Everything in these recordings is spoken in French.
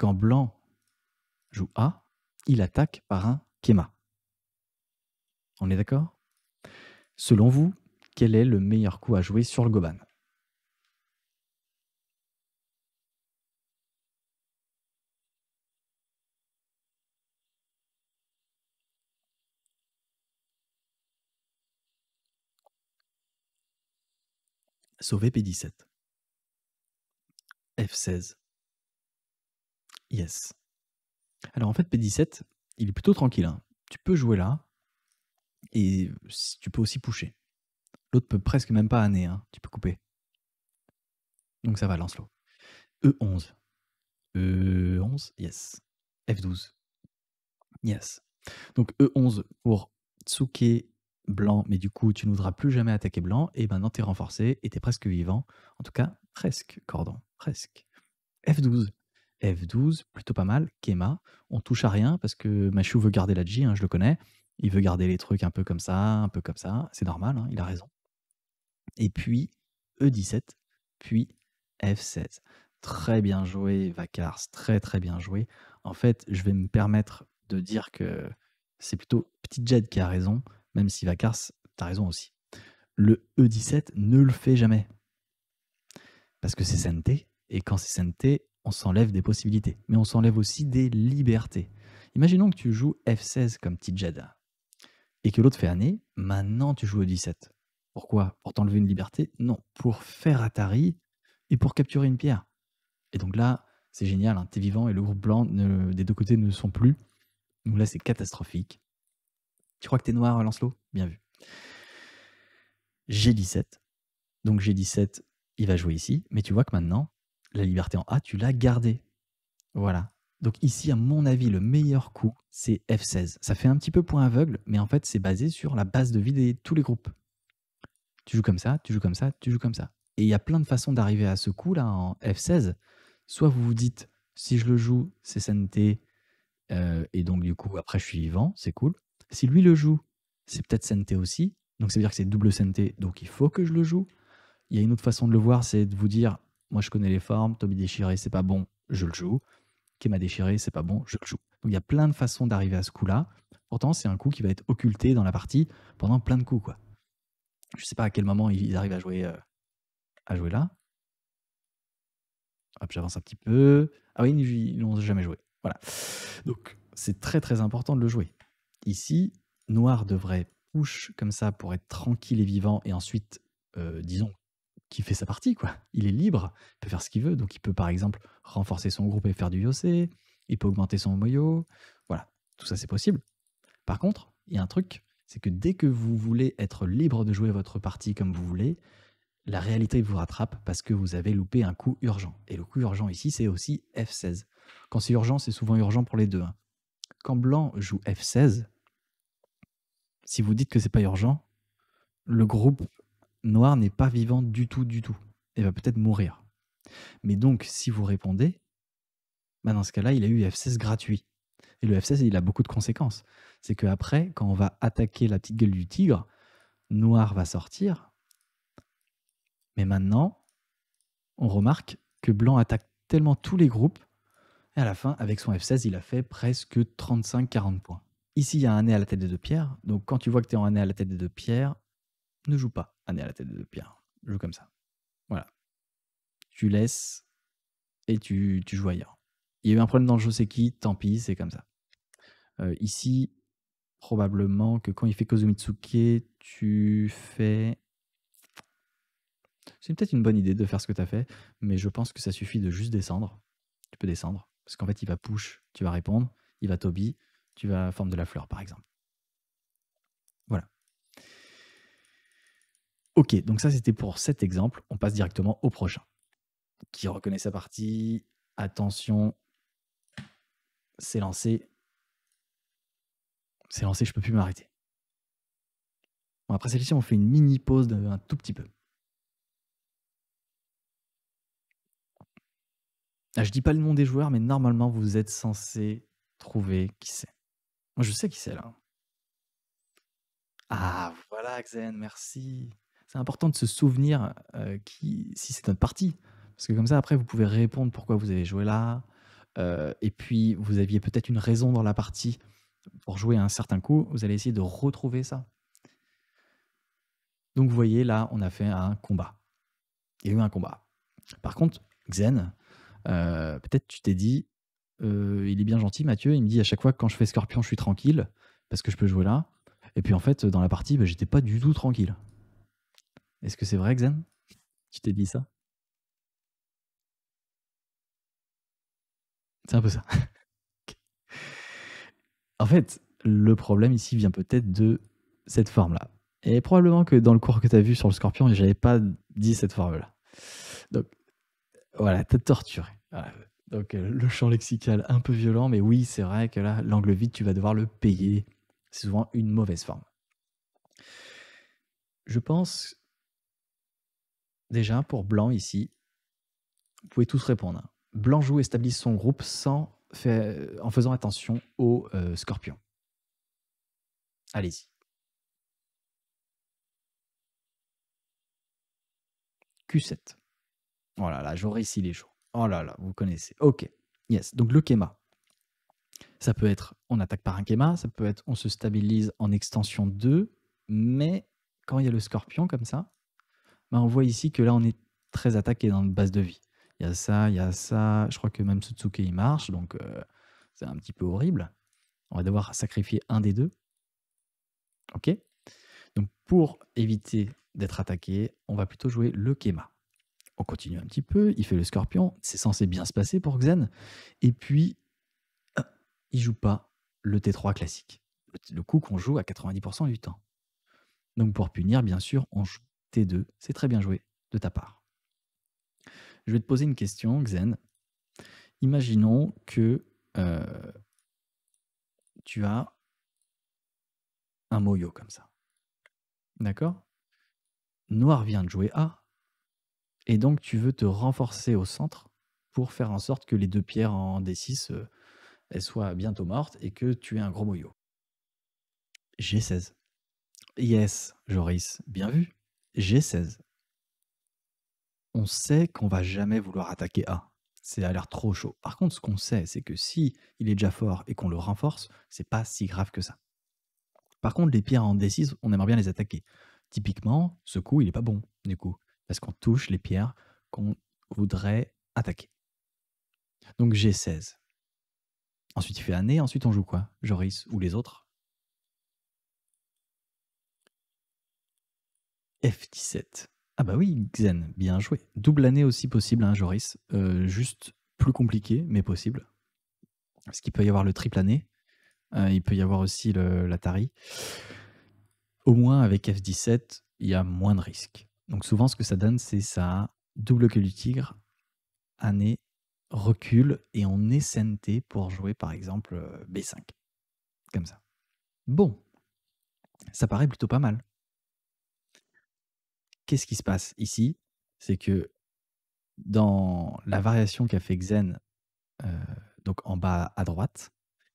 Quand blanc joue A, il attaque par un Kema. On est d'accord Selon vous, quel est le meilleur coup à jouer sur le Goban Sauver P17. F16. Yes. Alors en fait, P17, il est plutôt tranquille. Hein. Tu peux jouer là, et tu peux aussi pousser. L'autre peut presque même pas anner, hein. tu peux couper. Donc ça va, Lancelot. E11. E11, yes. F12. Yes. Donc E11 pour Tsuke blanc, mais du coup, tu ne voudras plus jamais attaquer blanc, et maintenant es renforcé, et tu es presque vivant. En tout cas, presque, cordon, presque. F12. F12, plutôt pas mal. Kema, on touche à rien parce que Machu veut garder la G, hein, je le connais. Il veut garder les trucs un peu comme ça, un peu comme ça. C'est normal, hein, il a raison. Et puis E17, puis F16. Très bien joué, Vacars, très très bien joué. En fait, je vais me permettre de dire que c'est plutôt Petit Jed qui a raison, même si Vacars, t'as raison aussi. Le E17 ne le fait jamais. Parce que c'est Santé, et quand c'est Santé, on s'enlève des possibilités, mais on s'enlève aussi des libertés. Imaginons que tu joues F16 comme Tijada. et que l'autre fait année, maintenant tu joues au 17. Pourquoi Pour t'enlever une liberté Non, pour faire Atari et pour capturer une pierre. Et donc là, c'est génial, hein, t'es vivant et le groupe blanc des deux côtés ne le sont plus. Donc là, c'est catastrophique. Tu crois que t'es noir, Lancelot Bien vu. G17. Donc G17, il va jouer ici, mais tu vois que maintenant, la liberté en A, tu l'as gardée. Voilà. Donc ici, à mon avis, le meilleur coup, c'est F16. Ça fait un petit peu point aveugle, mais en fait, c'est basé sur la base de vie de tous les groupes. Tu joues comme ça, tu joues comme ça, tu joues comme ça. Et il y a plein de façons d'arriver à ce coup-là en F16. Soit vous vous dites, si je le joue, c'est sainteté, euh, et donc du coup, après, je suis vivant, c'est cool. Si lui le joue, c'est peut-être sainteté aussi, donc ça veut dire que c'est double sainteté, donc il faut que je le joue. Il y a une autre façon de le voir, c'est de vous dire, moi je connais les formes, Toby déchiré, c'est pas bon, je le joue. Kema déchiré, c'est pas bon, je le joue. Donc il y a plein de façons d'arriver à ce coup-là. Pourtant, c'est un coup qui va être occulté dans la partie pendant plein de coups. Quoi. Je sais pas à quel moment ils arrivent à jouer, euh, à jouer là. Hop, j'avance un petit peu. Ah oui, ils n'ont jamais joué. Voilà. Donc c'est très très important de le jouer. Ici, noir devrait push comme ça pour être tranquille et vivant et ensuite, euh, disons, qui fait sa partie, quoi. Il est libre, il peut faire ce qu'il veut. Donc, il peut, par exemple, renforcer son groupe et faire du yoc il peut augmenter son moyo. Voilà, tout ça, c'est possible. Par contre, il y a un truc, c'est que dès que vous voulez être libre de jouer votre partie comme vous voulez, la réalité vous rattrape parce que vous avez loupé un coup urgent. Et le coup urgent ici, c'est aussi F16. Quand c'est urgent, c'est souvent urgent pour les deux. Hein. Quand blanc joue F16, si vous dites que c'est pas urgent, le groupe Noir n'est pas vivant du tout, du tout. Il va peut-être mourir. Mais donc, si vous répondez, bah, dans ce cas-là, il a eu F16 gratuit. Et le F16, il a beaucoup de conséquences. C'est qu'après, quand on va attaquer la petite gueule du tigre, noir va sortir. Mais maintenant, on remarque que blanc attaque tellement tous les groupes. Et à la fin, avec son F16, il a fait presque 35-40 points. Ici, il y a un nez à la tête des deux pierres. Donc, quand tu vois que tu es en nez à la tête des deux pierres, ne joue pas nez à la tête de Pierre. Joue comme ça. Voilà. Tu laisses et tu, tu joues ailleurs. Il y a eu un problème dans le qui tant pis, c'est comme ça. Euh, ici, probablement que quand il fait Kozumitsuke, tu fais. C'est peut-être une bonne idée de faire ce que tu as fait, mais je pense que ça suffit de juste descendre. Tu peux descendre, parce qu'en fait, il va push, tu vas répondre, il va Toby, tu vas forme de la fleur, par exemple. Ok, donc ça c'était pour cet exemple. On passe directement au prochain. Qui reconnaît sa partie Attention, c'est lancé. C'est lancé, je peux plus m'arrêter. Bon, après celle-ci, on fait une mini pause d'un tout petit peu. Ah, je dis pas le nom des joueurs, mais normalement, vous êtes censé trouver qui c'est. Moi, je sais qui c'est là. Ah, voilà, Xen, merci c'est important de se souvenir qui, si c'est notre partie. Parce que comme ça, après, vous pouvez répondre pourquoi vous avez joué là. et puis, vous aviez peut-être une raison dans la partie pour jouer un certain coup. Vous allez essayer de retrouver ça. Donc, vous voyez, là, on a fait un combat. Il y a eu un combat. Par contre, Xen, peut-être tu t'es dit, il est bien gentil, Mathieu. Il me dit à chaque fois que quand je fais Scorpion, je suis tranquille parce que je peux jouer là. Et puis en fait, dans la partie, bah, j'étais pas du tout tranquille. Est-ce que c'est vrai, Xen Tu t'es dit ça C'est un peu ça. en fait, le problème ici vient peut-être de cette forme-là. Et probablement que dans le cours que tu as vu sur le scorpion, j'avais pas dit cette forme-là. Donc, voilà, t'as torturé. Donc, euh, le champ lexical un peu violent, mais oui, c'est vrai que là, l'angle vide, tu vas devoir le payer. C'est souvent une mauvaise forme. Je pense Déjà, pour blanc ici, vous pouvez tous répondre. Blanc joue et stabilise son groupe sans euh, en faisant attention au euh, scorpion. Allez-y. Q7. Oh là là, j'aurais ici les jours. Oh là là, vous connaissez. Ok, yes. Donc le kéma. Ça peut être on attaque par un kéma, ça peut être on se stabilise en extension 2, mais quand il y a le scorpion comme ça, bah, on voit ici que là, on est très attaqué dans notre base de vie. Il y a ça, il y a ça. Je crois que même Sutsuke, il marche, donc euh, c'est un petit peu horrible. On va devoir sacrifier un des deux. OK Donc, pour éviter d'être attaqué, on va plutôt jouer le Kema. On continue un petit peu, il fait le scorpion, c'est censé bien se passer pour Xen. Et puis, il joue pas le T3 classique, le coup qu'on joue à 90% du temps. Donc pour punir, bien sûr, on joue T2. C'est très bien joué de ta part. Je vais te poser une question, Xen. Imaginons que euh, tu as un moyo comme ça. D'accord Noir vient de jouer A. Et donc tu veux te renforcer au centre pour faire en sorte que les deux pierres en D6 euh, soient bientôt mortes et que tu aies un gros moyo. G16. Yes, Joris, bien vu g 16. On sait qu'on va jamais vouloir attaquer A. C'est à l'air trop chaud. Par contre, ce qu'on sait, c'est que si il est déjà fort et qu'on le renforce, c'est pas si grave que ça. Par contre, les pierres en d on aimerait bien les attaquer. Typiquement, ce coup, il n'est pas bon, du coup, parce qu'on touche les pierres qu'on voudrait attaquer. Donc g 16. Ensuite, il fait année, ensuite on joue quoi Joris ou les autres F17. Ah bah oui, Xen, bien joué. Double année aussi possible, hein, Joris. Euh, juste plus compliqué, mais possible. Parce qu'il peut y avoir le triple année. Euh, il peut y avoir aussi l'Atari. Au moins, avec F17, il y a moins de risques. Donc souvent, ce que ça donne, c'est ça double queue du tigre, année, recul, et on est SNT pour jouer, par exemple, euh, B5. Comme ça. Bon, ça paraît plutôt pas mal qu'est-ce qui se passe ici C'est que dans la variation qu'a fait Xen, euh, donc en bas à droite,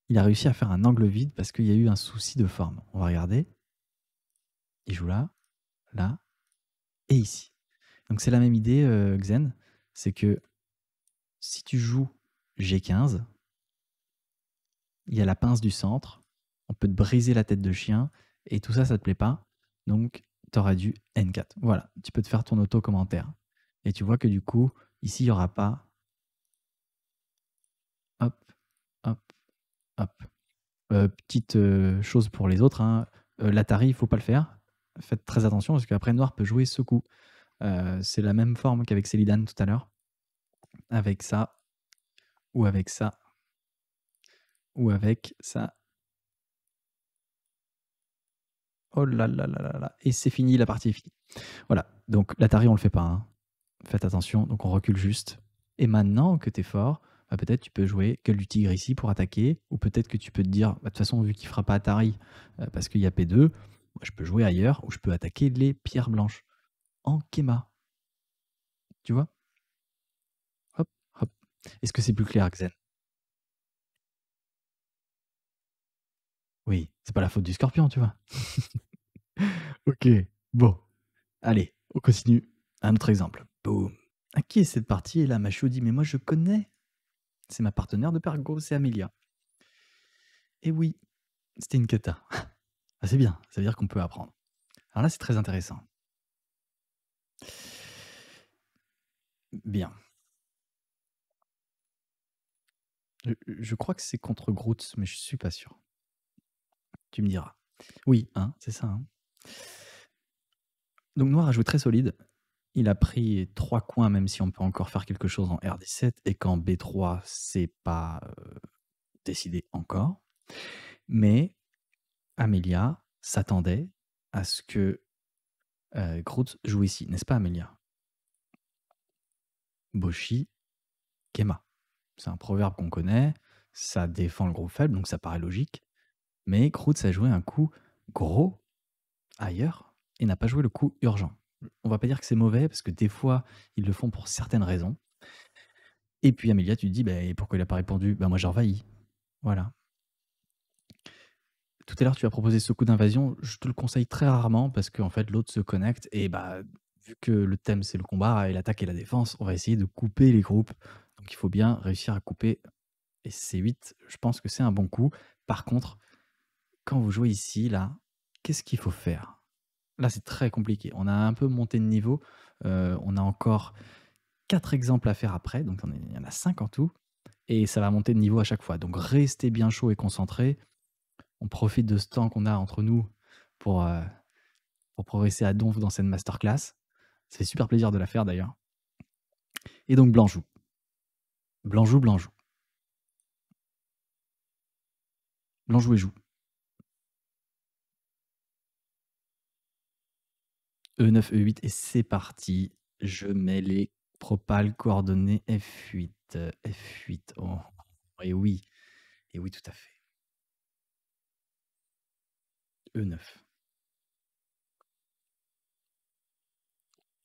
il a réussi à faire un angle vide parce qu'il y a eu un souci de forme. On va regarder. Il joue là, là et ici. Donc c'est la même idée, euh, Xen. C'est que si tu joues G15, il y a la pince du centre, on peut te briser la tête de chien, et tout ça, ça te plaît pas. Donc tu auras du N4. Voilà, tu peux te faire ton auto-commentaire. Et tu vois que du coup, ici, il n'y aura pas. Hop, hop, hop. Euh, petite euh, chose pour les autres, hein. euh, l'Atari, il ne faut pas le faire. Faites très attention parce qu'après, Noir peut jouer ce coup. c'est la même forme qu'avec Célidane tout à l'heure. Avec ça, ou avec ça, ou avec ça. Oh là là là là là. Et c'est fini, la partie est finie. Voilà. Donc l'Atari, on le fait pas. Hein. Faites attention. Donc on recule juste. Et maintenant que tu es fort, bah, peut-être tu peux jouer que du Tigre ici pour attaquer. Ou peut-être que tu peux te dire, bah, de toute façon, vu qu'il fera pas Atari euh, parce qu'il y a P2, moi, je peux jouer ailleurs ou je peux attaquer les pierres blanches en Kema. Tu vois Hop, hop. Est-ce que c'est plus clair, Xen Oui, c'est pas la faute du scorpion, tu vois. ok, bon. Allez, on continue. Un autre exemple. Boum. À qui est cette partie Et là, Macho dit Mais moi, je connais. C'est ma partenaire de Pergo, c'est Amelia. Et eh oui, c'était une cata. Assez ah, c'est bien, ça veut dire qu'on peut apprendre. Alors là, c'est très intéressant. Bien. Je, crois que c'est contre Groot, mais je suis pas sûr. Tu me diras. Oui, hein, c'est ça. Hein. Donc Noir a joué très solide. Il a pris trois coins, même si on peut encore faire quelque chose en R17 et qu'en B3, c'est pas euh, décidé encore. Mais Amelia s'attendait à ce que euh, Groot joue ici, n'est-ce pas, Amelia Boshi Kema. C'est un proverbe qu'on connaît, ça défend le groupe faible, donc ça paraît logique. Mais Croots a joué un coup gros ailleurs et n'a pas joué le coup urgent. On va pas dire que c'est mauvais parce que des fois, ils le font pour certaines raisons. Et puis Amélia, tu te dis, bah, pourquoi il n'a pas répondu bah, Moi, j'envahis. Voilà. Tout à l'heure, tu as proposé ce coup d'invasion. Je te le conseille très rarement parce qu'en fait, l'autre se connecte. Et bah, vu que le thème, c'est le combat et l'attaque et la défense, on va essayer de couper les groupes. Donc, il faut bien réussir à couper. Et c 8, je pense que c'est un bon coup. Par contre, quand vous jouez ici, là, qu'est-ce qu'il faut faire Là, c'est très compliqué. On a un peu monté de niveau. Euh, on a encore quatre exemples à faire après. Donc, il y en a cinq en tout. Et ça va monter de niveau à chaque fois. Donc, restez bien chaud et concentré. On profite de ce temps qu'on a entre nous pour, euh, pour progresser à donf dans cette masterclass. C'est fait super plaisir de la faire d'ailleurs. Et donc, blanc joue, blanc joue et joue. E9, E8, et c'est parti. Je mets les propales coordonnées F8. F8, oh. Et oui, et oui, tout à fait. E9.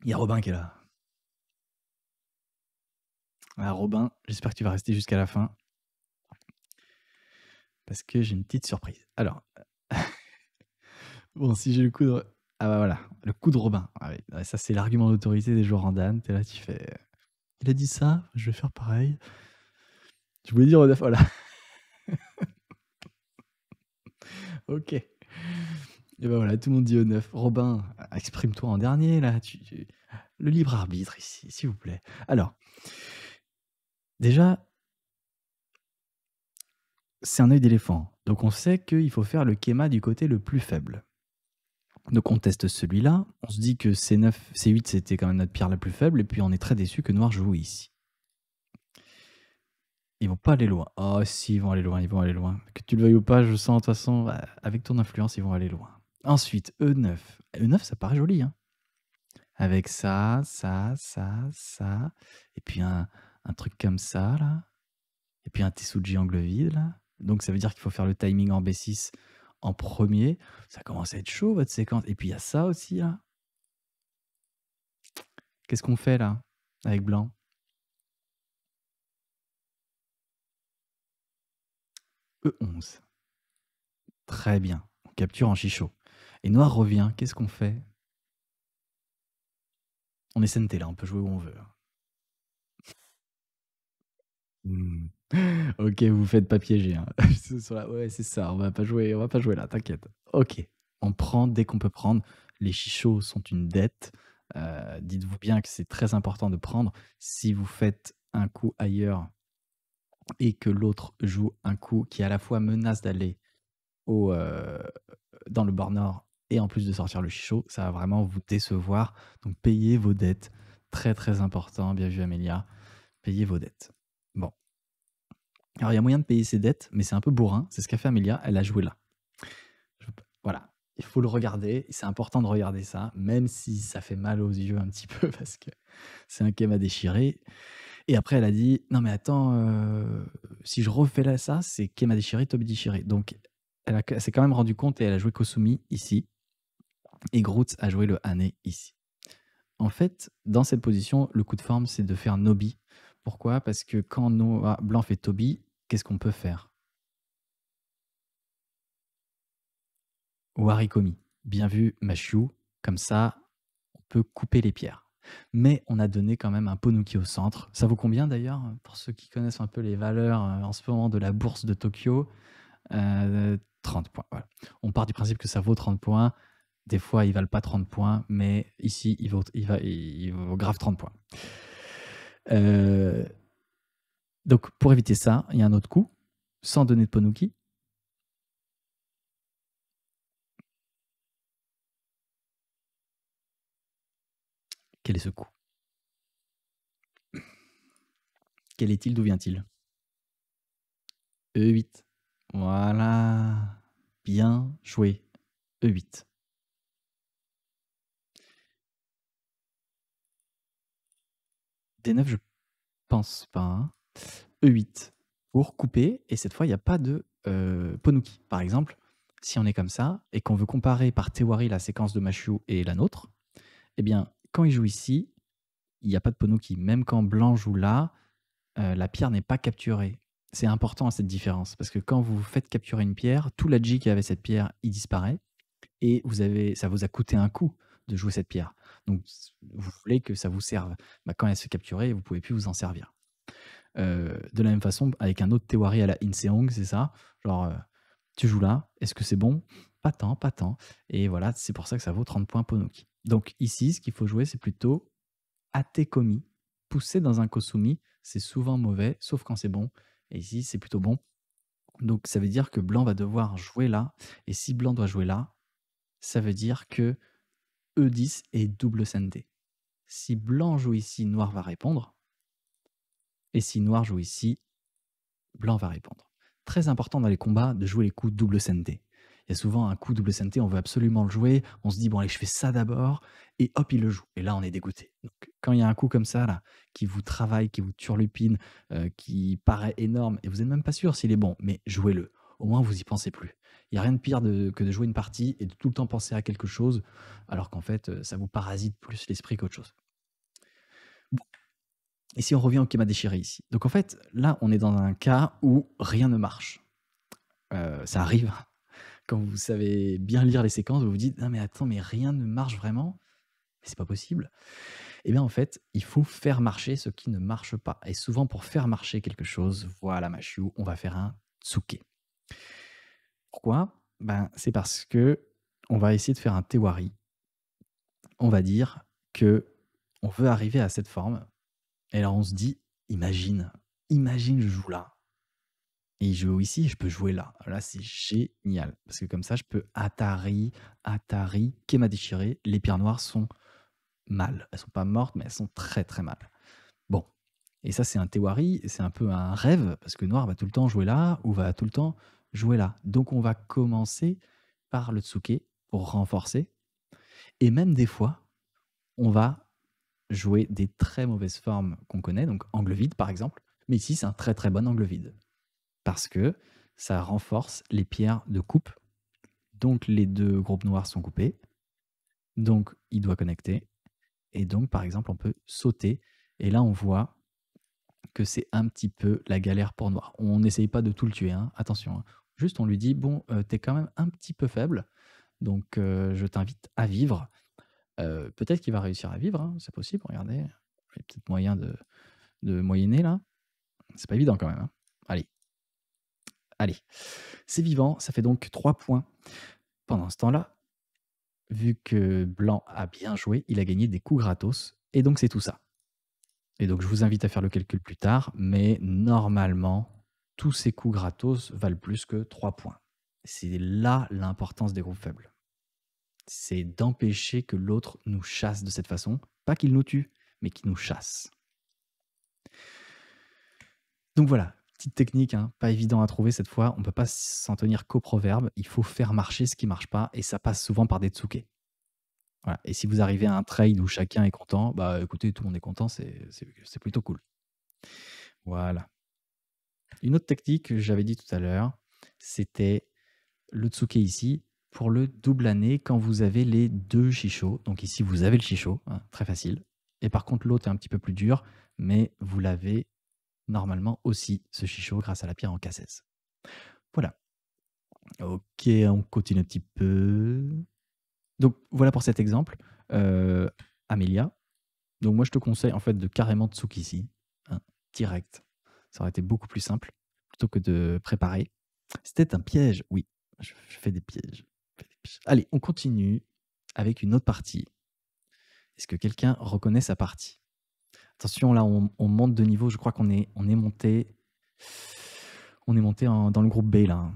Il y a Robin qui est là. Ah, Robin, j'espère que tu vas rester jusqu'à la fin. Parce que j'ai une petite surprise. Alors, bon, si j'ai le coup ah bah voilà, le coup de Robin. Ah ça c'est l'argument d'autorité des joueurs en Dan. T'es là, tu fais. Il a dit ça, je vais faire pareil. tu voulais dire voilà. ok. Et ben voilà, tout le monde dit au e neuf. Robin, exprime-toi en dernier là. Tu, Le libre arbitre ici, s'il vous plaît. Alors, déjà, c'est un œil d'éléphant. Donc on sait qu'il faut faire le kéma du côté le plus faible. Donc on teste celui-là, on se dit que c 8 c'était quand même notre pierre la plus faible, et puis on est très déçu que Noir joue ici. Ils vont pas aller loin. Oh si, ils vont aller loin, ils vont aller loin. Que tu le veuilles ou pas, je sens de toute façon, bah, avec ton influence, ils vont aller loin. Ensuite, E9. E9, ça paraît joli, hein Avec ça, ça, ça, ça, et puis un, un truc comme ça, là. Et puis un Tsuji angle vide, là. Donc ça veut dire qu'il faut faire le timing en B6 en premier. Ça commence à être chaud votre séquence. Et puis il y a ça aussi là. Qu'est-ce qu'on fait là avec blanc E11. Très bien. On capture en chichot. Et noir revient. Qu'est-ce qu'on fait On est senté là. On peut jouer où on veut. Hein. Hmm. Ok, vous faites pas piéger. Hein. ouais, c'est ça. On va pas jouer. On va pas jouer là. T'inquiète. Ok. On prend dès qu'on peut prendre. Les chichots sont une dette. Euh, dites-vous bien que c'est très important de prendre. Si vous faites un coup ailleurs et que l'autre joue un coup qui à la fois menace d'aller au euh, dans le bord nord et en plus de sortir le chichot, ça va vraiment vous décevoir. Donc payez vos dettes. Très très important. Bien vu Amélia. Payez vos dettes. Bon, alors, il y a moyen de payer ses dettes, mais c'est un peu bourrin. C'est ce qu'a fait Amelia. Elle a joué là. Voilà. Il faut le regarder. C'est important de regarder ça, même si ça fait mal aux yeux un petit peu, parce que c'est un Kema déchiré. Et après, elle a dit Non, mais attends, euh, si je refais là ça, c'est Kema déchiré, Toby déchiré. Donc, elle, s'est quand même rendue compte et elle a joué Kosumi ici. Et Groot a joué le Hané ici. En fait, dans cette position, le coup de forme, c'est de faire Nobi. Pourquoi Parce que quand Noah Blanc fait Toby, qu'est-ce qu'on peut faire Warikomi, bien vu, Machu, comme ça, on peut couper les pierres. Mais on a donné quand même un Ponuki au centre. Ça vaut combien d'ailleurs Pour ceux qui connaissent un peu les valeurs euh, en ce moment de la bourse de Tokyo, 30 euh, points. On part du principe que ça vaut 30 points. Des fois, ils ne valent pas 30 points, mais ici, il vaut, il vaut grave 30 points. Euh, donc, pour éviter ça, il y a un autre coup, sans donner de Ponuki. Quel est ce coup Quel est-il D'où vient-il E8. Voilà. Bien joué. E8. D9, je pense pas. Hein. E8 pour couper. Et cette fois, il n'y a pas de euh, Ponuki. Par exemple, si on est comme ça et qu'on veut comparer par Tewari la séquence de Machu et la nôtre, eh bien, quand il joue ici, il n'y a pas de Ponuki. Même quand Blanc joue là, euh, la pierre n'est pas capturée. C'est important cette différence parce que quand vous faites capturer une pierre, tout l'adji qui avait cette pierre, il disparaît et vous avez, ça vous a coûté un coup de jouer cette pierre. Donc, vous voulez que ça vous serve. Bah, quand elle se capturer vous pouvez plus vous en servir. Euh, de la même façon, avec un autre Tewari à la Inseong, c'est ça Genre, euh, tu joues là, est-ce que c'est bon Pas tant, pas tant. Et voilà, c'est pour ça que ça vaut 30 points Ponoki. Donc ici, ce qu'il faut jouer, c'est plutôt Atekomi. Pousser dans un Kosumi, c'est souvent mauvais, sauf quand c'est bon. Et ici, c'est plutôt bon. Donc ça veut dire que Blanc va devoir jouer là. Et si Blanc doit jouer là, ça veut dire que E10 est double Sente. Si Blanc joue ici, Noir va répondre. Et si noir joue ici, blanc va répondre. Très important dans les combats de jouer les coups double senté. Il y a souvent un coup double senté, on veut absolument le jouer, on se dit, bon allez, je fais ça d'abord, et hop, il le joue. Et là, on est dégoûté. quand il y a un coup comme ça, là, qui vous travaille, qui vous turlupine, euh, qui paraît énorme, et vous n'êtes même pas sûr s'il est bon, mais jouez-le. Au moins, vous y pensez plus. Il n'y a rien de pire que de jouer une partie et de tout le temps penser à quelque chose, alors qu'en fait, euh, ça vous parasite plus l'esprit qu'autre chose. Bon, et si on revient au qui m'a déchiré ici. Donc en fait, là, on est dans un cas où rien ne marche. Euh, ça arrive. Quand vous savez bien lire les séquences, vous vous dites, non «Ah, mais attends, mais rien ne marche vraiment. Mais c'est pas possible. Eh bien en fait, il faut faire marcher ce qui ne marche pas. Et souvent, pour faire marcher quelque chose, voilà, chou, on va faire un tsuke. Pourquoi ben, C'est parce que on va essayer de faire un tewari. On va dire que on veut arriver à cette forme, et alors on se dit, imagine, imagine, je joue là. Et je joue ici, je peux jouer là. Là, c'est génial. Parce que comme ça, je peux Atari, Atari, ma déchiré. Les pierres noires sont mal. Elles sont pas mortes, mais elles sont très, très mal. Bon. Et ça, c'est un tewari, c'est un peu un rêve, parce que Noir va tout le temps jouer là, ou va tout le temps jouer là. Donc, on va commencer par le tsuke pour renforcer. Et même des fois, on va jouer des très mauvaises formes qu'on connaît, donc angle vide par exemple, mais ici c'est un très très bon angle vide, parce que ça renforce les pierres de coupe, donc les deux groupes noirs sont coupés, donc il doit connecter, et donc par exemple on peut sauter, et là on voit que c'est un petit peu la galère pour noir. On n'essaye pas de tout le tuer, hein. attention, hein. juste on lui dit, bon, euh, t'es quand même un petit peu faible, donc euh, je t'invite à vivre, euh, peut-être qu'il va réussir à vivre, hein, c'est possible, regardez. Il y a peut-être moyen de, moyenner là. C'est pas évident quand même. Hein. Allez. Allez. C'est vivant, ça fait donc 3 points. Pendant ce temps-là, vu que Blanc a bien joué, il a gagné des coups gratos. Et donc c'est tout ça. Et donc je vous invite à faire le calcul plus tard, mais normalement, tous ces coups gratos valent plus que 3 points. C'est là l'importance des groupes faibles c'est d'empêcher que l'autre nous chasse de cette façon. Pas qu'il nous tue, mais qu'il nous chasse. Donc voilà, petite technique, hein, pas évident à trouver cette fois. On ne peut pas s'en tenir qu'au proverbe. Il faut faire marcher ce qui marche pas, et ça passe souvent par des tsuke. Et si vous arrivez à un trade où chacun est content, bah écoutez, tout le monde est content, c'est plutôt cool. Voilà. Une autre technique que j'avais dit tout à l'heure, c'était le tsuke ici, pour le double année quand vous avez les deux chichos, Donc ici, vous avez le chichot, hein, très facile. Et par contre, l'autre est un petit peu plus dur, mais vous l'avez normalement aussi, ce chichot, grâce à la pierre en k Voilà. Ok, on continue un petit peu. Donc voilà pour cet exemple. Euh, Amelia, Donc moi, je te conseille en fait de carrément souk ici, hein, direct. Ça aurait été beaucoup plus simple, plutôt que de préparer. C'était un piège, oui, je fais des pièges. Allez, on continue avec une autre partie. Est-ce que quelqu'un reconnaît sa partie Attention, là, on, monte de niveau. Je crois qu'on est, on est monté, on est monté dans le groupe B là.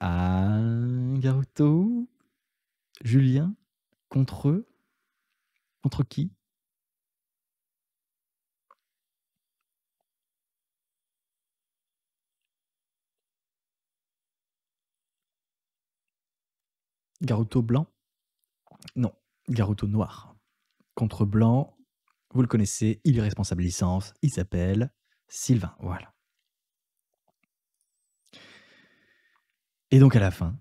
Ah, Garuto, Julien, contre eux, contre qui Garuto blanc Non, Garuto noir. Contre blanc, vous le connaissez, il est responsable licence, il s'appelle Sylvain, voilà. Et donc à la fin,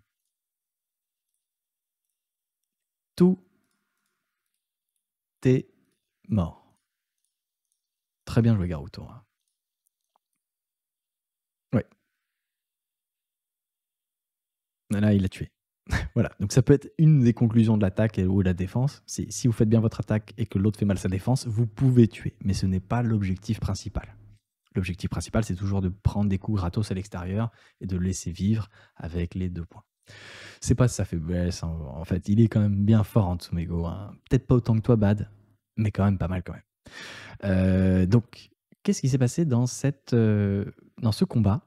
tout est mort. Très bien joué Garuto. Hein. Oui. Là, il l'a tué. voilà, donc ça peut être une des conclusions de l'attaque ou de la défense. C'est si vous faites bien votre attaque et que l'autre fait mal sa défense, vous pouvez tuer, mais ce n'est pas l'objectif principal. L'objectif principal, c'est toujours de prendre des coups gratos à l'extérieur et de laisser vivre avec les deux points. C'est pas sa faiblesse, en fait. Il est quand même bien fort en Tsumego. Hein. Peut-être pas autant que toi, Bad, mais quand même pas mal quand même. Euh, donc, qu'est-ce qui s'est passé dans, euh, dans ce combat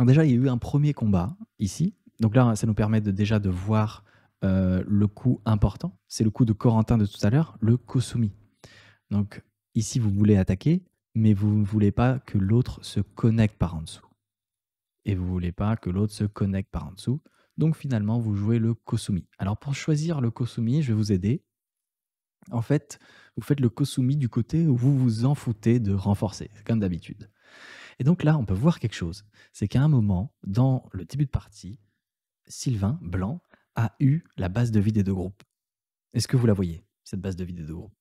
Déjà, il y a eu un premier combat ici, donc là, ça nous permet déjà de voir euh, le coup important. C'est le coup de Corentin de tout à l'heure, le Kosumi. Donc ici, vous voulez attaquer, mais vous ne voulez pas que l'autre se connecte par en dessous. Et vous ne voulez pas que l'autre se connecte par en dessous. Donc finalement, vous jouez le Kosumi. Alors pour choisir le Kosumi, je vais vous aider. En fait, vous faites le Kosumi du côté où vous vous en foutez de renforcer, comme d'habitude. Et donc là, on peut voir quelque chose. C'est qu'à un moment, dans le début de partie, Sylvain Blanc a eu la base de vie des deux groupes. Est-ce que vous la voyez, cette base de vie des deux groupes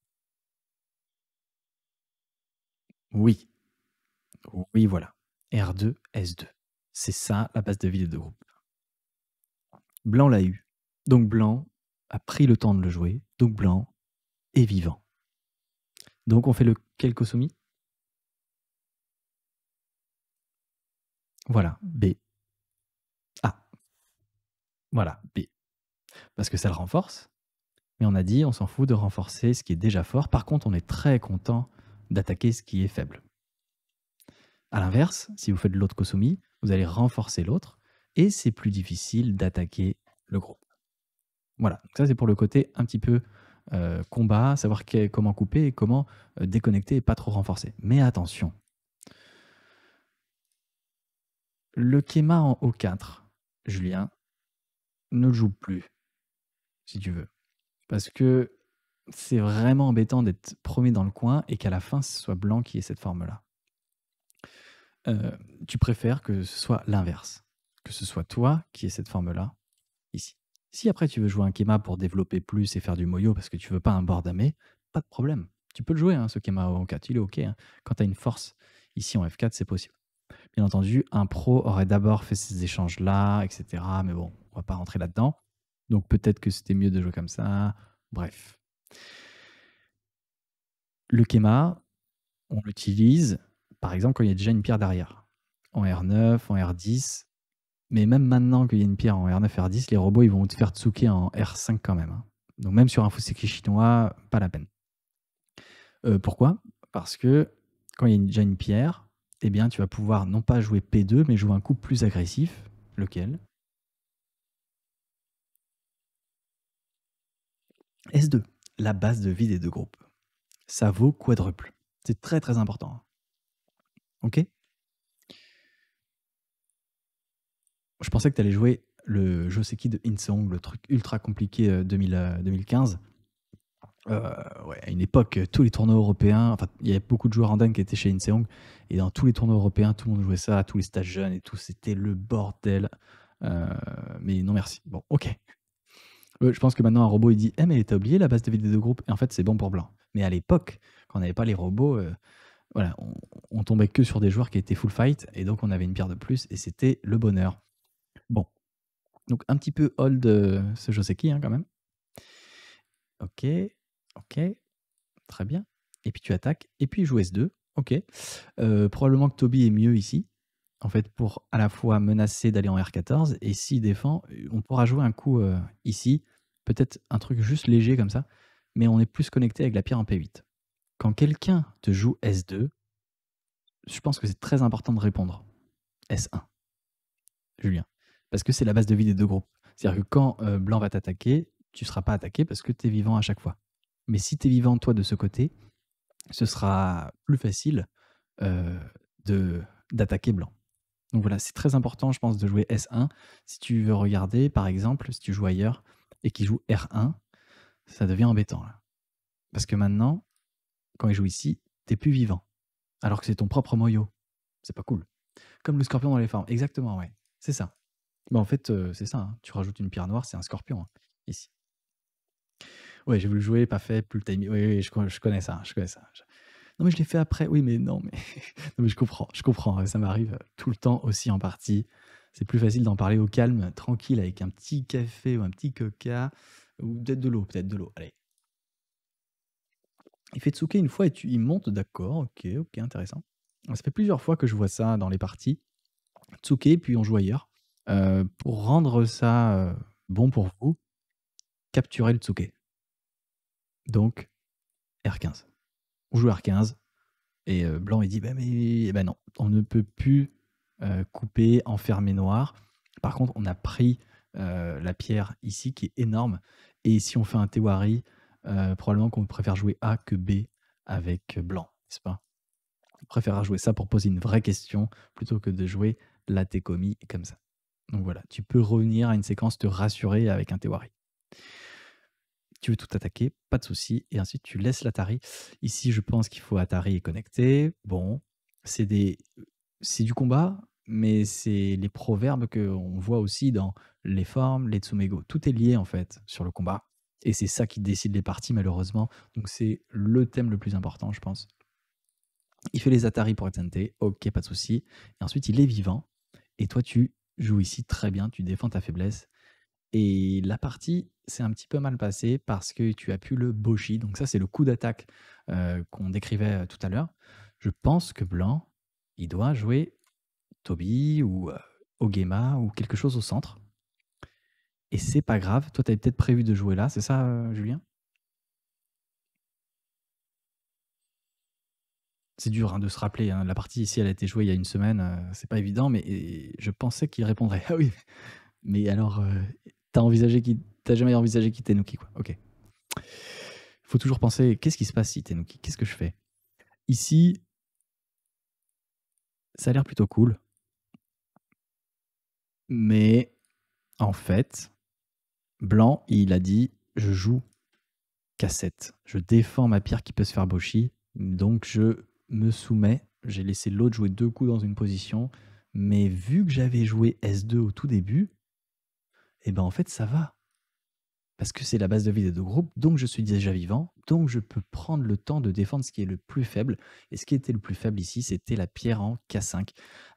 Oui. Oui, voilà. R2, S2. C'est ça la base de vie des deux groupes. Blanc l'a eu. Donc Blanc a pris le temps de le jouer. Donc Blanc est vivant. Donc on fait le quelcosomie. Voilà, B. Voilà. B. Parce que ça le renforce. Mais on a dit, on s'en fout de renforcer ce qui est déjà fort. Par contre, on est très content d'attaquer ce qui est faible. À l'inverse, si vous faites l'autre Kosumi, vous allez renforcer l'autre et c'est plus difficile d'attaquer le groupe. Voilà, Donc ça c'est pour le côté un petit peu euh, combat, savoir comment couper et comment euh, déconnecter et pas trop renforcer. Mais attention, le Kema en O4, Julien, ne le joue plus, si tu veux. Parce que c'est vraiment embêtant d'être premier dans le coin et qu'à la fin, ce soit blanc qui ait cette forme-là. Euh, tu préfères que ce soit l'inverse, que ce soit toi qui ait cette forme-là, ici. Si après tu veux jouer un Kema pour développer plus et faire du moyo parce que tu veux pas un d'amé, pas de problème. Tu peux le jouer, hein, ce Kéma en 4, il est OK. Hein. Quand tu as une force ici en F4, c'est possible. Bien entendu, un pro aurait d'abord fait ces échanges-là, etc. Mais bon, on va pas rentrer là-dedans. Donc peut-être que c'était mieux de jouer comme ça. Bref. Le kema, on l'utilise, par exemple, quand il y a déjà une pierre derrière. En R9, en R10. Mais même maintenant qu'il y a une pierre en R9, R10, les robots, ils vont te faire tsuke en R5 quand même. Hein. Donc même sur un Fuseki chinois, pas la peine. Euh, pourquoi Parce que quand il y a déjà une pierre, eh bien, tu vas pouvoir non pas jouer P2, mais jouer un coup plus agressif. Lequel S2, la base de vie des deux groupes. Ça vaut quadruple. C'est très très important. Ok Je pensais que tu allais jouer le Joseki de Inseong, le truc ultra compliqué 2015. Euh, euh, ouais, à une époque, tous les tournois européens, enfin, il y avait beaucoup de joueurs en dingue qui étaient chez Inseong, et dans tous les tournois européens, tout le monde jouait ça, tous les stages jeunes et tout, c'était le bordel. Euh, mais non, merci. Bon, ok. Euh, je pense que maintenant, un robot, il dit M eh, elle mais t'as oublié la base de vidéo de groupe Et en fait, c'est bon pour blanc. Mais à l'époque, quand on n'avait pas les robots, voilà, on, tombait que sur des joueurs qui étaient full fight, et donc on avait une pierre de plus, et c'était le bonheur. Bon. Donc, un petit peu old ce Joseki, hein, quand même. Ok. Ok, très bien. Et puis tu attaques, et puis il joue S2. Ok. Euh, probablement que Toby est mieux ici, en fait, pour à la fois menacer d'aller en R14, et s'il défend, on pourra jouer un coup euh, ici, peut-être un truc juste léger comme ça, mais on est plus connecté avec la pierre en P8. Quand quelqu'un te joue S2, je pense que c'est très important de répondre S1, Julien, parce que c'est la base de vie des deux groupes. C'est-à-dire que quand euh, Blanc va t'attaquer, tu ne seras pas attaqué parce que tu es vivant à chaque fois. Mais si tu es vivant, toi, de ce côté, ce sera plus facile euh, d'attaquer blanc. Donc voilà, c'est très important, je pense, de jouer S1. Si tu veux regarder, par exemple, si tu joues ailleurs et qu'il joue R1, ça devient embêtant. Là. Parce que maintenant, quand il joue ici, t'es plus vivant. Alors que c'est ton propre moyo. C'est pas cool. Comme le scorpion dans les formes. Exactement, ouais. C'est ça. Mais bah, en fait, euh, c'est ça. Hein. Tu rajoutes une pierre noire, c'est un scorpion, hein, ici. Ouais, j'ai voulu jouer, pas fait, plus le timing. Oui, oui, je, connais ça, je connais ça. Non, mais je l'ai fait après. Oui, mais non, mais... non, mais je comprends, je comprends. Ça m'arrive euh, tout le temps aussi en partie. C'est plus facile d'en parler au calme, tranquille, avec un petit café ou un petit coca, ou peut-être de l'eau, peut-être de l'eau. Allez. Il fait tsuke une fois et tu, il monte, d'accord, ok, ok, intéressant. Ça fait plusieurs fois que je vois ça dans les parties. Tsuke, puis on joue ailleurs. Euh, pour rendre ça euh, bon pour vous, capturez le tsuke. Donc, R15. On joue R15. Et euh, Blanc, il dit bah, mais eh ben, non, on ne peut plus euh, couper, enfermer noir. Par contre, on a pris euh, la pierre ici qui est énorme. Et si on fait un Tewari, probablement qu'on préfère jouer A que B avec Blanc, n'est-ce pas On préférera jouer ça pour poser une vraie question plutôt que de jouer la Tekomi comme ça. Donc voilà, tu peux revenir à une séquence, te rassurer avec un Tewari tu veux tout attaquer, pas de souci. Et ensuite, tu laisses l'Atari. Ici, je pense qu'il faut Atari et connecter. Bon, c'est des, c'est du combat, mais c'est les proverbes que qu'on voit aussi dans les formes, les tsumego. Tout est lié en fait sur le combat. Et c'est ça qui décide les parties, malheureusement. Donc, c'est le thème le plus important, je pense. Il fait les Atari pour tenté. Ok, pas de souci. Et ensuite, il est vivant. Et toi, tu joues ici très bien. Tu défends ta faiblesse et la partie s'est un petit peu mal passée parce que tu as pu le boshi. Donc ça, c'est le coup d'attaque euh, qu'on décrivait euh, tout à l'heure. Je pense que Blanc, il doit jouer Toby ou euh, Ogema ou quelque chose au centre. Et c'est pas grave. Toi, tu avais peut-être prévu de jouer là, c'est ça, Julien C'est dur hein, de se rappeler. Hein. La partie ici, elle a été jouée il y a une semaine. c'est pas évident, mais je pensais qu'il répondrait. Ah oui, mais alors, t'as envisagé qui jamais envisagé quitter Nuki quoi. Ok. Faut toujours penser qu'est-ce qui se passe si t'es Qu'est-ce que je fais Ici, ça a l'air plutôt cool, mais en fait, Blanc, il a dit je joue cassette. Je défends ma pierre qui peut se faire boshi, donc je me soumets. J'ai laissé l'autre jouer deux coups dans une position, mais vu que j'avais joué S2 au tout début, et eh ben en fait ça va. Parce que c'est la base de vie des deux groupes, donc je suis déjà vivant, donc je peux prendre le temps de défendre ce qui est le plus faible. Et ce qui était le plus faible ici, c'était la pierre en K5.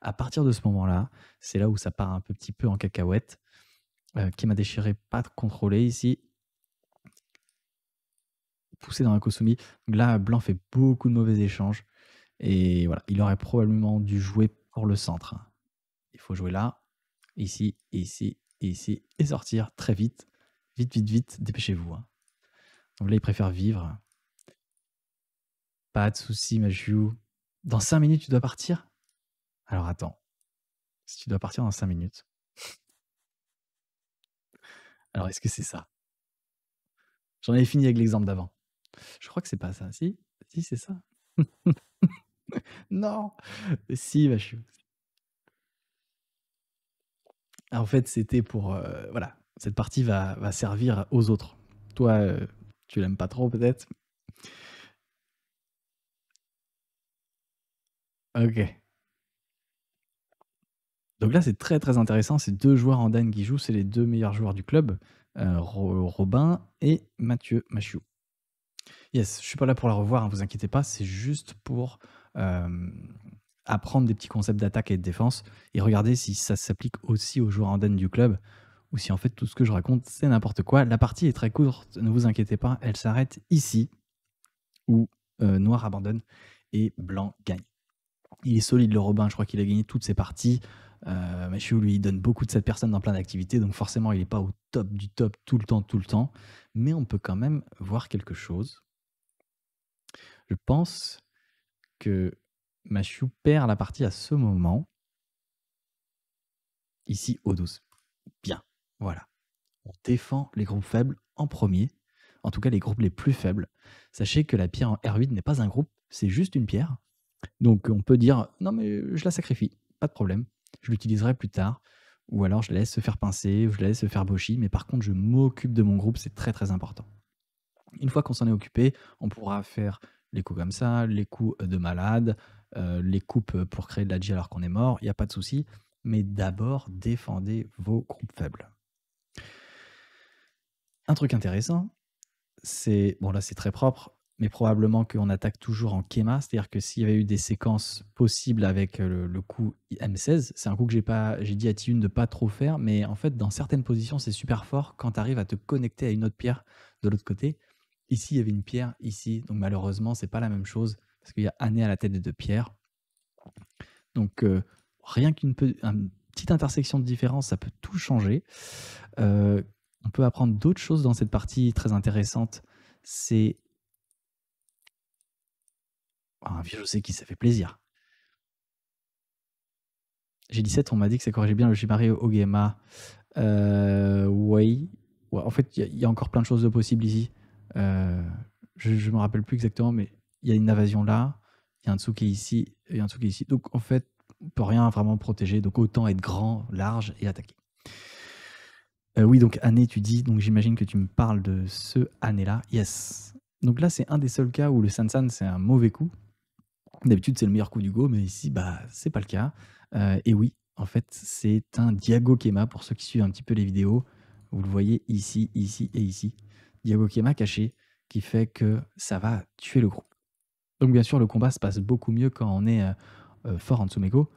À partir de ce moment-là, c'est là où ça part un petit peu en cacahuète, euh, qui m'a déchiré, pas de contrôler ici, poussé dans un Kosumi. Là, Blanc fait beaucoup de mauvais échanges. Et voilà, il aurait probablement dû jouer pour le centre. Il faut jouer là, ici, ici, ici et sortir très vite. Vite, vite, vite, dépêchez-vous. Donc hein. là, il préfère vivre. Pas de souci, chou. Dans cinq minutes, tu dois partir Alors attends. Si tu dois partir dans cinq minutes. Alors est-ce que c'est ça J'en ai fini avec l'exemple d'avant. Je crois que c'est pas ça. Si, si c'est ça. non. Si, machu. En fait, c'était pour. Euh, voilà, cette partie va, servir aux autres. Toi, euh, tu l'aimes pas trop peut-être Ok. Donc là, c'est très très intéressant. c'est deux joueurs en Dan qui jouent, c'est les deux meilleurs joueurs du club, euh, Robin et Mathieu Machiou. Yes, je suis pas là pour la revoir, ne hein, vous inquiétez pas, c'est juste pour apprendre des petits concepts d'attaque et de défense et regarder si ça s'applique aussi aux joueurs indemnes du club ou si en fait tout ce que je raconte c'est n'importe quoi. La partie est très courte, ne vous inquiétez pas, elle s'arrête ici où euh, Noir abandonne et Blanc gagne. Il est solide le Robin, je crois qu'il a gagné toutes ses parties. Euh, Machu lui donne beaucoup de cette personne dans plein d'activités, donc forcément il n'est pas au top du top tout le temps, tout le temps, mais on peut quand même voir quelque chose. Je pense que Machu perd la partie à ce moment. Ici, O12. Bien, voilà. On défend les groupes faibles en premier, en tout cas les groupes les plus faibles. Sachez que la pierre en R8 n'est pas un groupe, c'est juste une pierre. Donc on peut dire, non mais je la sacrifie, pas de problème, je l'utiliserai plus tard, ou alors je la laisse se faire pincer, ou je la laisse se faire boshi, mais par contre je m'occupe de mon groupe, c'est très très important. Une fois qu'on s'en est occupé, on pourra faire les coups comme ça, les coups de malade, euh, les coupes pour créer de la G alors qu'on est mort, il n'y a pas de souci. Mais d'abord, défendez vos groupes faibles. Un truc intéressant, c'est, bon là c'est très propre, mais probablement qu'on attaque toujours en Kema, c'est-à-dire que s'il y avait eu des séquences possibles avec euh, le, coup M16, c'est un coup que j'ai pas, j'ai dit à Tiune de pas trop faire, mais en fait dans certaines positions c'est super fort quand tu arrives à te connecter à une autre pierre de l'autre côté. Ici il y avait une pierre, ici, donc malheureusement c'est pas la même chose parce qu'il y a Année à la tête de Pierre. Donc, euh, rien qu'une petite intersection de différence, ça peut tout changer. Euh, on peut apprendre d'autres choses dans cette partie très intéressante. C'est. un vieux sais qui ça fait plaisir. J'ai 17, on m'a dit que ça corrigeait bien le Shimari Ogema. Euh, oui. en fait, il y, a encore plein de choses de possibles ici. Euh, je ne me rappelle plus exactement, mais il y a une invasion là, il y a un Tsuki ici, il y a un Tsuki ici. Donc en fait, on peut rien vraiment protéger, donc autant être grand, large et attaquer. Euh, oui, donc année, tu dis, donc j'imagine que tu me parles de ce année-là. Yes. Donc là, c'est un des seuls cas où le Sansan, c'est un mauvais coup. D'habitude, c'est le meilleur coup du go, mais ici, bah, c'est pas le cas. Euh, et oui, en fait, c'est un Diago Kema. pour ceux qui suivent un petit peu les vidéos. Vous le voyez ici, ici et ici. Diago Kema caché qui fait que ça va tuer le groupe. Donc bien sûr, le combat se passe beaucoup mieux quand on est euh, euh, fort en Tsumeko.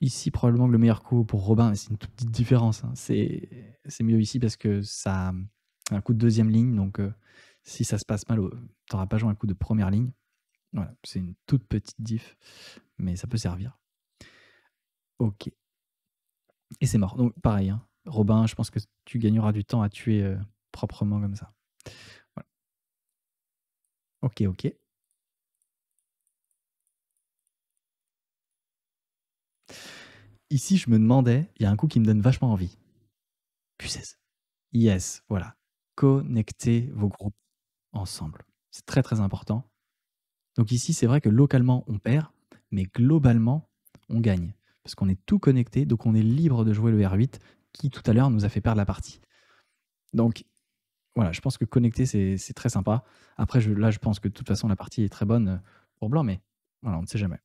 Ici, probablement le meilleur coup pour Robin, c'est une toute petite différence. Hein. C'est mieux ici parce que ça a un coup de deuxième ligne. Donc euh, si ça se passe mal, n'auras pas joué un coup de première ligne. Voilà, c'est une toute petite diff, mais ça peut servir. Ok. Et c'est mort. Donc pareil, hein. Robin, je pense que tu gagneras du temps à tuer proprement comme ça. Ok, ok. Ici, je me demandais, il y a un coup qui me donne vachement envie. Q16. Yes, voilà. Connectez vos groupes ensemble. C'est très très important. Donc ici, c'est vrai que localement, on perd, mais globalement, on gagne. Parce qu'on est tout connecté, donc on est libre de jouer le R8 qui tout à l'heure nous a fait perdre la partie. Donc voilà, je pense que connecter, c'est très sympa. Après, là, je pense que de toute façon, la partie est très bonne euh, pour blanc, mais voilà, on ne sait jamais.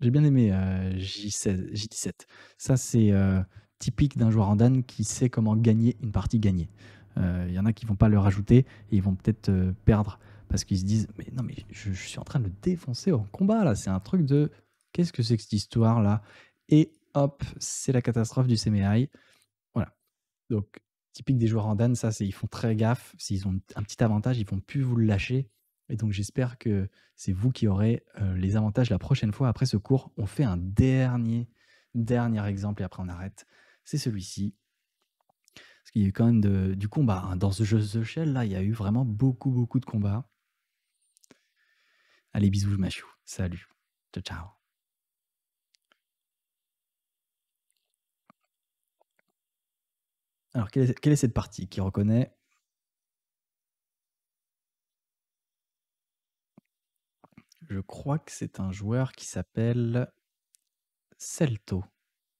J'ai bien aimé J16, euh, J17. Ça, c'est euh, typique d'un joueur en Dan qui sait comment gagner une partie gagnée. Euh, il y en a qui vont pas le rajouter et ils vont peut-être perdre parce qu'ils se disent Mais non, mais je, suis en train de le défoncer en combat là. C'est un truc de Qu'est-ce que c'est que cette histoire là Et hop, c'est la catastrophe du CMI. Voilà. Donc, typique des joueurs en Dan, ça, c'est ils font très gaffe. S'ils ont un petit avantage, ils vont plus vous le lâcher. Et donc j'espère que c'est vous qui aurez euh, les avantages la prochaine fois après ce cours. On fait un dernier, dernier exemple et après on arrête. C'est celui-ci. Parce qu'il y a eu quand même du combat. Hein. Dans ce jeu The Shell, là, il y a eu vraiment beaucoup, beaucoup de combats. Allez, bisous, m'achou. Salut. Ciao, ciao. Alors, quelle est, quelle est cette partie qui reconnaît Je crois que c'est un joueur qui s'appelle Celto,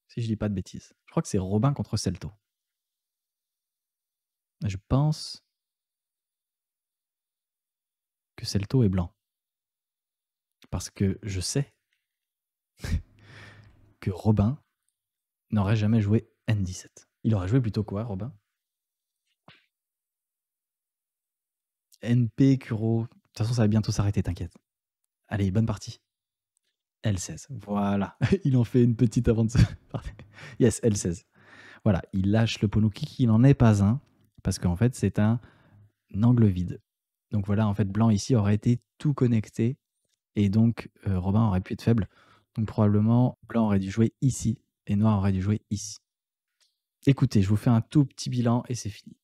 si je dis pas de bêtises. Je crois que c'est Robin contre Celto. Je pense que Celto est blanc. Parce que je sais que Robin n'aurait jamais joué N17. Il aurait joué plutôt quoi, Robin NP, Kuro. De toute façon, ça va bientôt s'arrêter, t'inquiète. Allez, bonne partie. L16. Voilà. il en fait une petite avance. yes, L16. Voilà. Il lâche le Ponuki qui n'en est pas un. Parce qu'en fait, c'est un angle vide. Donc voilà, en fait, blanc ici aurait été tout connecté. Et donc, euh, Robin aurait pu être faible. Donc probablement, blanc aurait dû jouer ici. Et noir aurait dû jouer ici. Écoutez, je vous fais un tout petit bilan et c'est fini.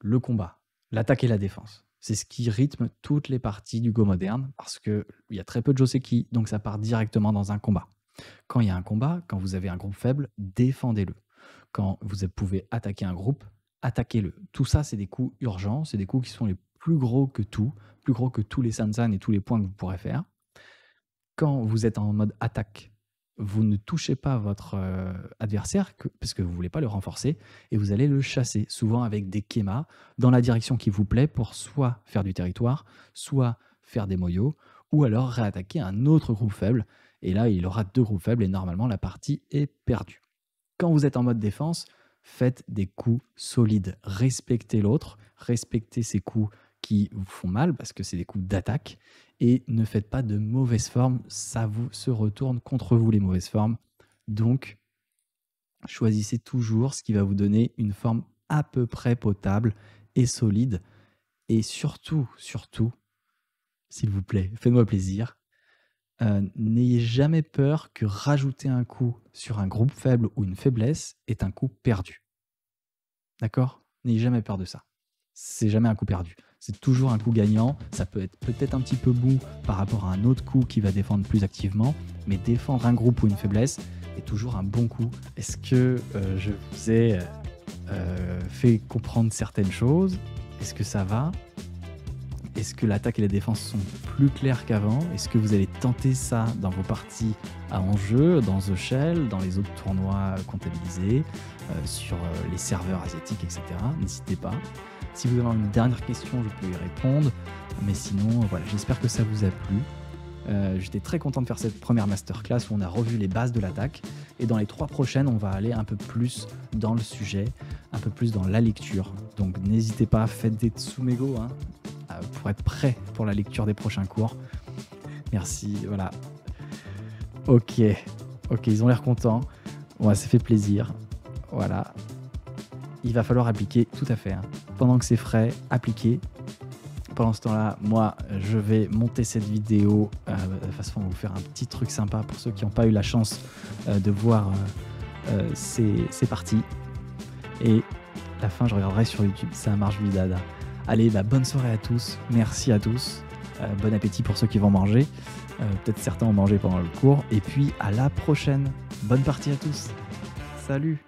Le combat, l'attaque et la défense. C'est ce qui rythme toutes les parties du Go moderne, parce qu'il y a très peu de Joseki, donc ça part directement dans un combat. Quand il y a un combat, quand vous avez un groupe faible, défendez-le. Quand vous pouvez attaquer un groupe, attaquez-le. Tout ça, c'est des coups urgents, c'est des coups qui sont les plus gros que tout, plus gros que tous les Sansan et tous les points que vous pourrez faire. Quand vous êtes en mode attaque, vous ne touchez pas votre euh, adversaire parce que vous ne voulez pas le renforcer et vous allez le chasser, souvent avec des kémas, dans la direction qui vous plaît pour soit faire du territoire, soit faire des moyaux, ou alors réattaquer un autre groupe faible. Et là, il aura deux groupes faibles et normalement, la partie est perdue. Quand vous êtes en mode défense, faites des coups solides. Respectez l'autre, respectez ces coups qui vous font mal parce que c'est des coups d'attaque et ne faites pas de mauvaises formes, ça vous se retourne contre vous les mauvaises formes. Donc, choisissez toujours ce qui va vous donner une forme à peu près potable et solide. Et surtout, surtout, s'il vous plaît, faites-moi plaisir, euh, n'ayez jamais peur que rajouter un coup sur un groupe faible ou une faiblesse est un coup perdu. D'accord N'ayez jamais peur de ça. C'est jamais un coup perdu c'est toujours un coup gagnant. Ça peut être peut-être un petit peu bout par rapport à un autre coup qui va défendre plus activement, mais défendre un groupe ou une faiblesse est toujours un bon coup. Est-ce que euh, je vous ai euh, euh, fait comprendre certaines choses Est-ce que ça va Est-ce que l'attaque et la défense sont plus claires qu'avant Est-ce que vous allez tenter ça dans vos parties à enjeu, dans The Shell, dans les autres tournois comptabilisés, sur les serveurs asiatiques, etc. N'hésitez pas. Si vous avez une dernière question, je peux y répondre. Mais sinon, euh, voilà, j'espère que ça vous a plu. Euh, j'étais très content de faire cette première masterclass où on a revu les bases de l'attaque. Et dans les trois prochaines, on va aller un peu plus dans le sujet, un peu plus dans la lecture. Donc n'hésitez pas, faites des tsumego hein, euh, pour être prêt pour la lecture des prochains cours. Merci, voilà. Ok, ok, ils ont l'air contents. Ouais, ça fait plaisir. Voilà il va falloir appliquer tout à fait. Hein. Pendant que c'est frais, appliquer. Pendant ce temps-là, moi, je vais monter cette vidéo euh, de façon à vous faire un petit truc sympa pour ceux qui n'ont pas eu la chance euh, de voir euh, euh ces, parties. Et à la fin, je regarderai sur YouTube. Ça marche vidada. Allez, la bah, bonne soirée à tous. Merci à tous. bon appétit pour ceux qui vont manger. Peut-être certains ont mangé pendant le cours. Et puis à la prochaine. Bonne partie à tous. Salut